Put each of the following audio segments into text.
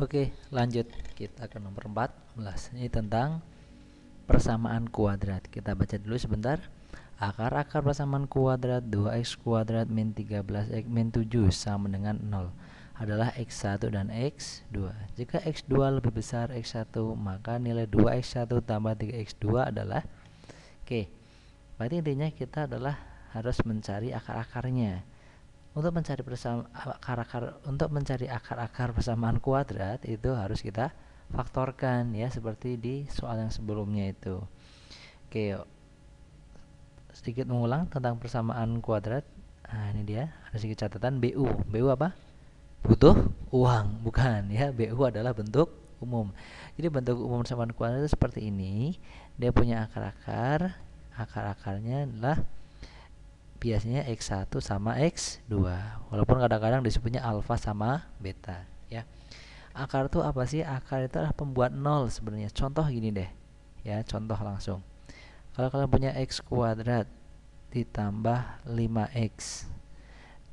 Oke, lanjut kita ke nomor 14. Ini tentang persamaan kuadrat. Kita baca dulu sebentar. Akar-akar persamaan kuadrat 2x kuadrat min 13x min 7 sama dengan 0 adalah x1 dan x2. Jika x2 lebih besar x1, maka nilai 2x1 tambah 3x2 adalah Oke. Berarti intinya kita adalah harus mencari akar-akarnya untuk mencari persamaan akar akar untuk mencari akar akar persamaan kuadrat itu harus kita faktorkan ya seperti di soal yang sebelumnya itu oke yuk sedikit mengulang tentang persamaan kuadrat nah ini dia ada sedikit catatan BU BU apa butuh uang bukan ya BU adalah bentuk umum jadi bentuk umum persamaan kuadrat itu seperti ini dia punya akar akar akar akarnya adalah biasanya X1 sama X2 walaupun kadang-kadang disebutnya alfa sama beta ya akar itu apa sih akar itu adalah pembuat nol sebenarnya contoh gini deh ya contoh langsung kalau kalian punya X kuadrat ditambah 5X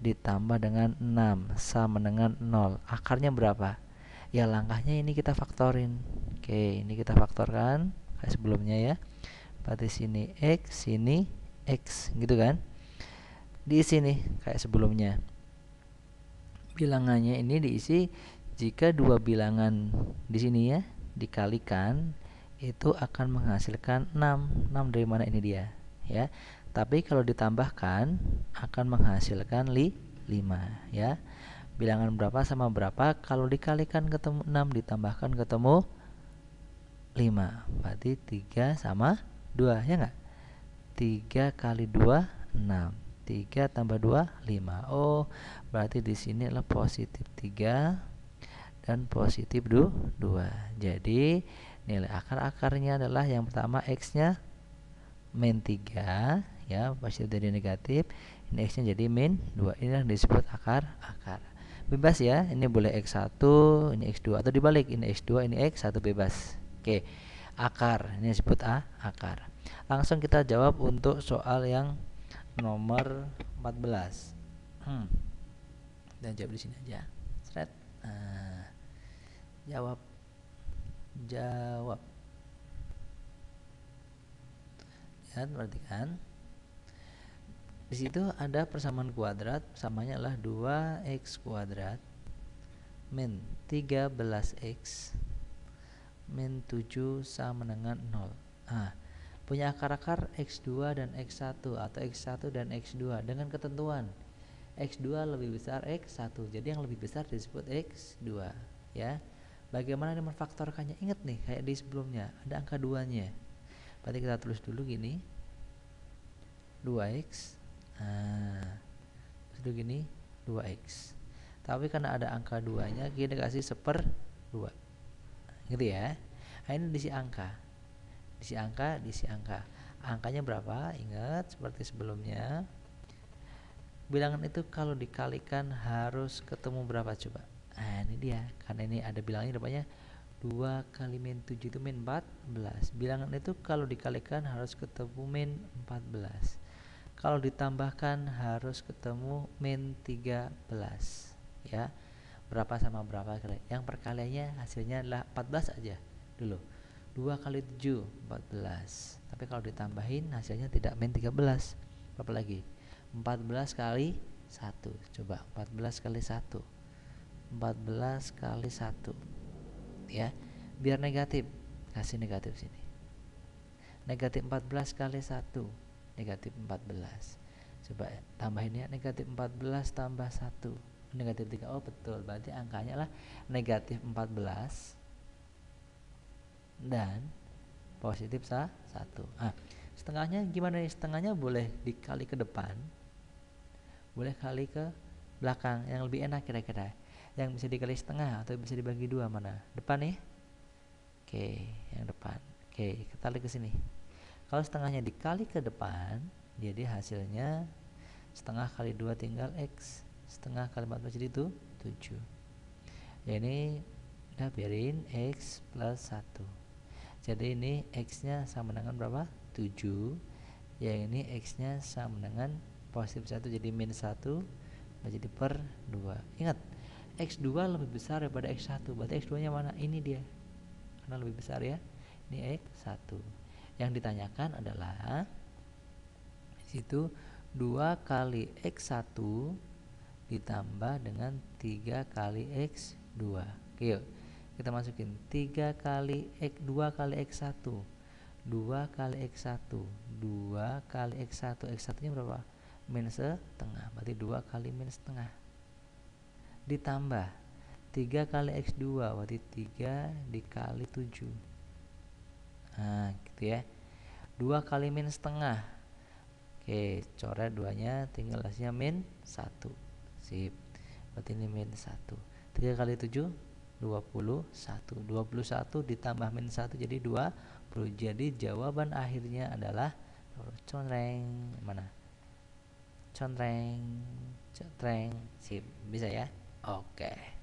ditambah dengan 6 sama dengan 0 akarnya berapa ya langkahnya ini kita faktorin oke ini kita faktorkan kayak sebelumnya ya berarti sini X sini X gitu kan diisi nih kayak sebelumnya. Bilangannya ini diisi jika dua bilangan di sini ya dikalikan itu akan menghasilkan 6. 6 dari mana ini dia ya. Tapi kalau ditambahkan akan menghasilkan li 5 ya. Bilangan berapa sama berapa kalau dikalikan ketemu 6 ditambahkan ketemu 5. Berarti 3 sama 2 ya enggak? 3 kali 2 6 3 tambah 2 5 oh berarti di sini adalah positif 3 dan positif 2 jadi nilai akar-akarnya adalah yang pertama x nya min 3 ya pasti jadi negatif ini x nya jadi min 2 ini yang disebut akar-akar bebas ya ini boleh x1 ini x2 atau dibalik ini x2 ini x1 bebas oke akar ini disebut a akar langsung kita jawab untuk soal yang nomor 14 hmm. dan jawab di sini aja Seret. Nah, jawab jawab lihat ya, perhatikan di situ ada persamaan kuadrat samanya adalah 2x kuadrat min 13x min 7 sama dengan 0 ah punya akar-akar X2 dan X1 atau X1 dan X2 dengan ketentuan X2 lebih besar X1 jadi yang lebih besar disebut X2 ya bagaimana dia menfaktorkannya ingat nih kayak di sebelumnya ada angka duanya berarti kita tulis dulu gini 2x nah, dulu gini 2x tapi karena ada angka duanya kita kasih seper 2 gitu ya nah, ini diisi angka Diisi angka, diisi angka. Angkanya berapa? Ingat seperti sebelumnya. Bilangan itu kalau dikalikan harus ketemu berapa coba? Nah, ini dia. Karena ini ada bilangnya depannya 2 kali min 7 itu min 14 bilangan itu kalau dikalikan harus ketemu min 14 kalau ditambahkan harus ketemu min 13 ya berapa sama berapa yang perkaliannya hasilnya adalah 14 aja dulu 2 kali 7 14 tapi kalau ditambahin hasilnya tidak main 13 berapa lagi 14 kali 1 coba 14 kali 1 14 kali 1 ya biar negatif kasih negatif sini negatif 14 kali 1 negatif 14 coba tambahin ya negatif 14 tambah 1 negatif 3 oh betul berarti angkanya lah negatif 14 dan positif sa satu. Ah, setengahnya gimana nih? Setengahnya boleh dikali ke depan, boleh kali ke belakang. Yang lebih enak kira-kira. Yang bisa dikali setengah atau bisa dibagi dua mana? Depan nih? Oke, yang depan. Oke, kita lihat ke sini. Kalau setengahnya dikali ke depan, jadi hasilnya setengah kali dua tinggal x, setengah kali empat jadi itu tujuh. Ya ini udah biarin x plus satu jadi ini X nya sama dengan berapa 7 yang ini X nya sama dengan positif 1 jadi minus 1 menjadi per 2 ingat X2 lebih besar daripada X1 berarti X2 nya mana ini dia karena lebih besar ya ini X1 yang ditanyakan adalah situ 2 kali X1 ditambah dengan 3 kali X2 oke yuk kita masukin 3 kali X 2 kali X1 2 kali X1 2 kali X1 X1 nya berapa? min setengah berarti 2 kali min setengah ditambah 3 kali X2 berarti 3 dikali 7 nah gitu ya 2 kali min setengah oke coret duanya tinggal hasilnya min 1 sip berarti ini min 1 3 kali 7 21 21 ditambah min 1 jadi 20 jadi jawaban akhirnya adalah conreng mana conreng conreng sip bisa ya oke okay.